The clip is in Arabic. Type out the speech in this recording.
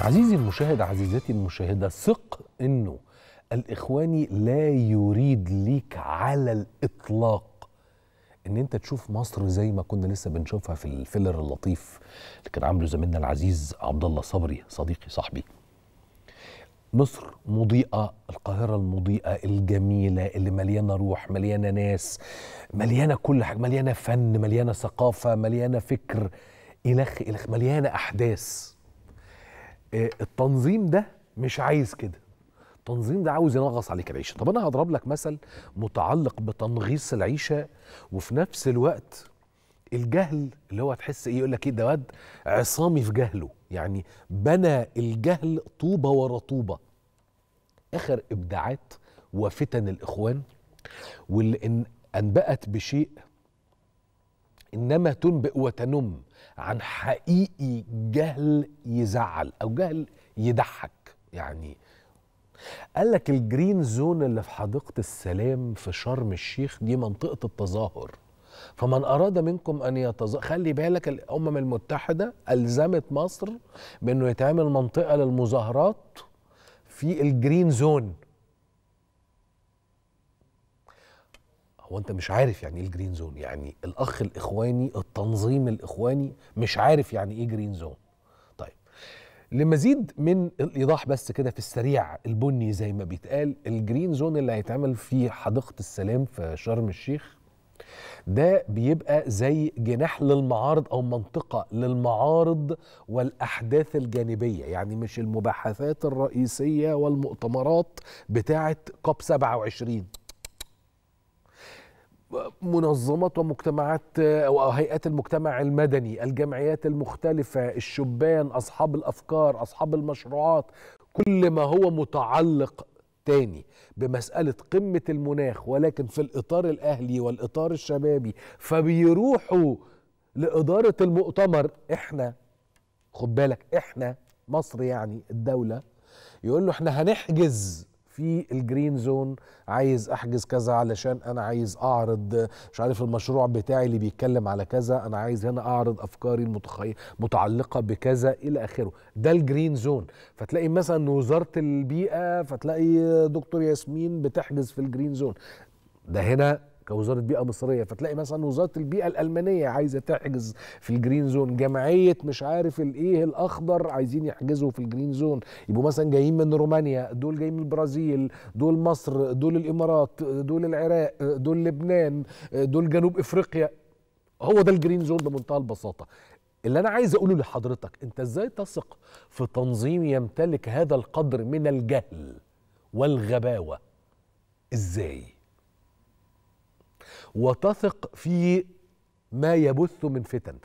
عزيزي المشاهد عزيزتي المشاهدة ثق أنه الإخواني لا يريد ليك على الإطلاق ان انت تشوف مصر زي ما كنا لسه بنشوفها في الفيلر اللطيف اللي كان عامله زميلنا العزيز عبد الله صبري صديقي صاحبي مصر مضيئة القاهرة المضيئة الجميلة اللي مليانة روح مليانة ناس مليانة كل حاجة مليانة فن مليانة ثقافة مليانة فكر إلخ إلخ مليانة أحداث آه، التنظيم ده مش عايز كده التنظيم ده عاوز ينغص عليك العيشه طب انا هضرب لك مثل متعلق بتنغيص العيشه وفي نفس الوقت الجهل اللي هو تحس ايه يقول لك ايه ده واد عصامي في جهله يعني بنى الجهل طوبه ورا طوبه اخر ابداعات وفتن الاخوان واللي إن انبأت بشيء انما تنبئ وتنم عن حقيقي جهل يزعل او جهل يضحك يعني قال لك الجرين زون اللي في حديقه السلام في شرم الشيخ دي منطقه التظاهر فمن اراد منكم ان يتظاهر خلي بالك الامم المتحده الزمت مصر بانه يتعمل منطقه للمظاهرات في الجرين زون هو انت مش عارف يعني ايه الجرين زون يعني الاخ الاخواني التنظيم الاخواني مش عارف يعني ايه جرين زون طيب لمزيد من الايضاح بس كده في السريع البني زي ما بيتقال الجرين زون اللي هيتعمل في حديقه السلام في شرم الشيخ ده بيبقى زي جناح للمعارض او منطقه للمعارض والاحداث الجانبيه يعني مش المباحثات الرئيسيه والمؤتمرات بتاعه كوب 27 منظمات ومجتمعات او هيئات المجتمع المدني، الجمعيات المختلفه، الشبان، اصحاب الافكار، اصحاب المشروعات، كل ما هو متعلق تاني بمسألة قمة المناخ ولكن في الإطار الأهلي والإطار الشبابي فبيروحوا لإدارة المؤتمر إحنا خد بالك إحنا مصر يعني الدولة يقول له إحنا هنحجز في الجرين زون عايز احجز كذا علشان انا عايز اعرض مش عارف المشروع بتاعي اللي بيتكلم على كذا انا عايز هنا اعرض افكاري المتعلقه متعلقه بكذا الى اخره ده الجرين زون فتلاقي مثلا وزاره البيئه فتلاقي دكتور ياسمين بتحجز في الجرين زون ده هنا كوزاره بيئه مصريه فتلاقي مثلا وزاره البيئه الالمانيه عايزه تحجز في الجرين زون جمعيه مش عارف الايه الاخضر عايزين يحجزوا في الجرين زون يبقوا مثلا جايين من رومانيا دول جايين من البرازيل دول مصر دول الامارات دول العراق دول لبنان دول جنوب افريقيا هو ده الجرين زون بمنتهى البساطه اللي انا عايز اقوله لحضرتك انت ازاي تثق في تنظيم يمتلك هذا القدر من الجهل والغباوه ازاي وتثق في ما يبث من فتن